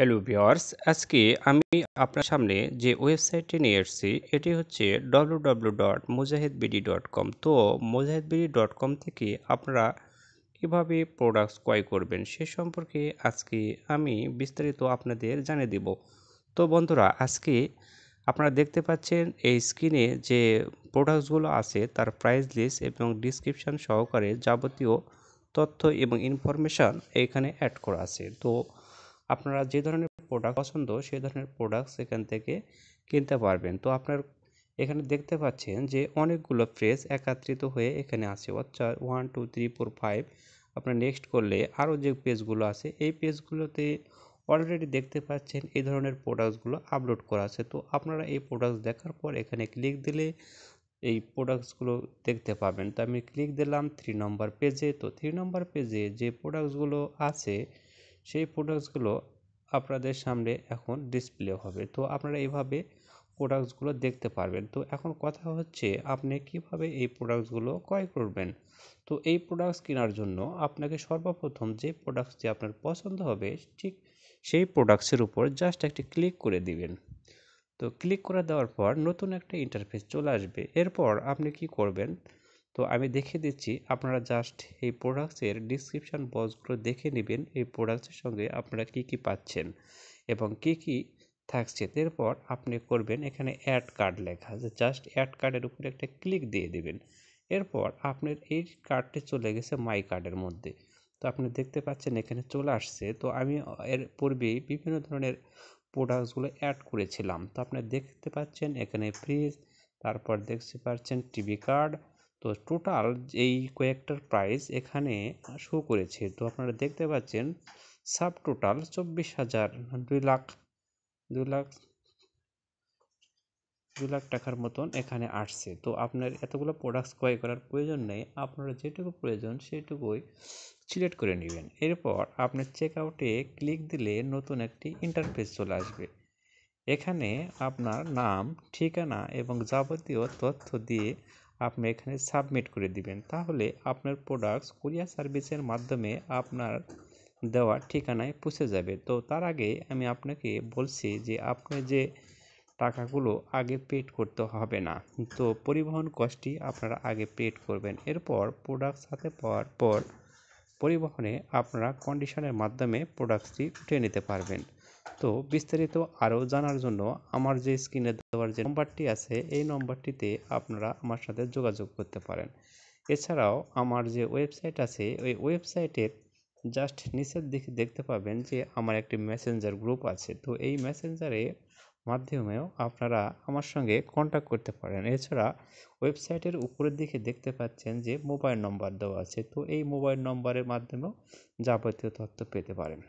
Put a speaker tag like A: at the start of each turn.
A: hello viewers আজকে আমি আপনার সামনে যে ওয়েবসাইটটি নিয়ে এসেছি এটি হচ্ছে W dot Mojahid BD dot com তো মোজাহিদবিডি ডট কম থেকে আপনারা কীভাবে প্রোডাক্টস ক্রয় করবেন সে সম্পর্কে আজকে আমি বিস্তারিত আপনাদের জানিয়ে দেব তো বন্ধুরা আজকে আপনারা দেখতে পাচ্ছেন এই স্ক্রিনে যে প্রোডাক্টসগুলো আছে তার প্রাইস লিস্ট এবং ডিসক্রিপশান সহকারে যাবতীয় তথ্য এবং ইনফরমেশান এখানে অ্যাড করা আছে তো আপনারা যে ধরনের প্রোডাক্ট পছন্দ সে ধরনের প্রোডাক্টস এখান থেকে কিনতে পারবেন তো আপনার এখানে দেখতে পাচ্ছেন যে অনেকগুলো ফ্রেজ একত্রিত হয়ে এখানে আছে অর্থাৎ one two three four five আপনার নেক্সট করলে আরও যে পেজগুলো আছে এই পেজগুলোতে অলরেডি দেখতে পাচ্ছেন এই ধরনের প্রোডাক্টসগুলো আপলোড করা আছে তো আপনারা এই প্রোডাক্টস দেখার পর এখানে ক্লিক দিলে এই প্রোডাক্টসগুলো দেখতে পাবেন তো আমি ক্লিক দিলাম থ্রি নম্বর পেজে তো থ্রি নম্বর পেজে যে প্রোডাক্টসগুলো আছে সেই প্রোডাক্টসগুলো আপনাদের সামনে এখন ডিসপ্লে হবে তো আপনারা এইভাবে প্রোডাক্টসগুলো দেখতে পারবেন তো এখন কথা হচ্ছে আপনি কিভাবে এই প্রোডাক্টসগুলো ক্রয় করবেন তো এই প্রোডাক্টস কেনার জন্য আপনাকে সর্বপ্রথম যে প্রোডাক্টসটি আপনার পছন্দ হবে ঠিক সেই প্রোডাক্টসের উপর জাস্ট একটি ক্লিক করে দিবেন তো ক্লিক করে দেওয়ার পর নতুন একটা ইন্টারফেস চলে আসবে এরপর আপনি কি করবেন তো আমি দেখে দিচ্ছি আপনারা জাস্ট এই প্রোডাক্টসের ডিসক্রিপশান বক্সগুলো দেখে নেবেন এই প্রোডাক্টসের সঙ্গে আপনারা কি কি পাচ্ছেন এবং কি কি থাকছে এরপর আপনি করবেন এখানে অ্যাড কার্ড লেখা আছে জাস্ট অ্যাড কার্ডের উপরে একটা ক্লিক দিয়ে দেবেন এরপর আপনার এই কার্ডটি চলে গেছে মাই কার্ডের মধ্যে তো আপনি দেখতে পাচ্ছেন এখানে চলে আসছে তো আমি এর পূর্বে বিভিন্ন ধরনের প্রোডাক্টসগুলো অ্যাড করেছিলাম তো আপনি দেখতে পাচ্ছেন এখানে ফ্রিজ তারপর দেখতে পাচ্ছেন টিভি কার্ড তো টোটাল এই কয়েকটার প্রাইস এখানে শো করেছে তো আপনারা দেখতে পাচ্ছেন সাব টোটাল চব্বিশ হাজার দুই লাখ দুই লাখ দু লাখ টাকার মতন এখানে আসছে তো আপনার এতগুলো প্রোডাক্টস ক্রয় করার প্রয়োজন নেই আপনারা যেটুকু প্রয়োজন সেটুকুই সিলেক্ট করে নেবেন এরপর আপনার চেক আউটে ক্লিক দিলে নতুন একটি ইন্টারফেস চলে আসবে এখানে আপনার নাম ঠিকানা এবং যাবতীয় তথ্য দিয়ে আপনি এখানে সাবমিট করে দিবেন তাহলে আপনার প্রোডাক্টস কুরিয়ার সার্ভিসের মাধ্যমে আপনার দেওয়া ঠিকানায় পৌঁছে যাবে তো তার আগে আমি আপনাকে বলছি যে আপনি যে টাকাগুলো আগে পেড করতে হবে না তো পরিবহন কস্টটি আপনারা আগে পেড করবেন এরপর প্রোডাক্টস হাতে পাওয়ার পর পরিবহনে আপনারা কন্ডিশনের মাধ্যমে প্রোডাক্টসটি উঠিয়ে নিতে পারবেন তো বিস্তারিত আরও জানার জন্য আমার যে স্ক্রিনে দেওয়ার যে নম্বরটি আছে এই নম্বরটিতে আপনারা আমার সাথে যোগাযোগ করতে পারেন এছাড়াও আমার যে ওয়েবসাইট আছে ওই ওয়েবসাইটের জাস্ট নিচের দিকে দেখতে পাবেন যে আমার একটি মেসেঞ্জার গ্রুপ আছে তো এই মেসেঞ্জারে মাধ্যমেও আপনারা আমার সঙ্গে কন্ট্যাক্ট করতে পারেন এছাড়া ওয়েবসাইটের উপরের দিকে দেখতে পাচ্ছেন যে মোবাইল নম্বর দেওয়া আছে তো এই মোবাইল নম্বরের মাধ্যমেও যাবতীয় তথ্য পেতে পারেন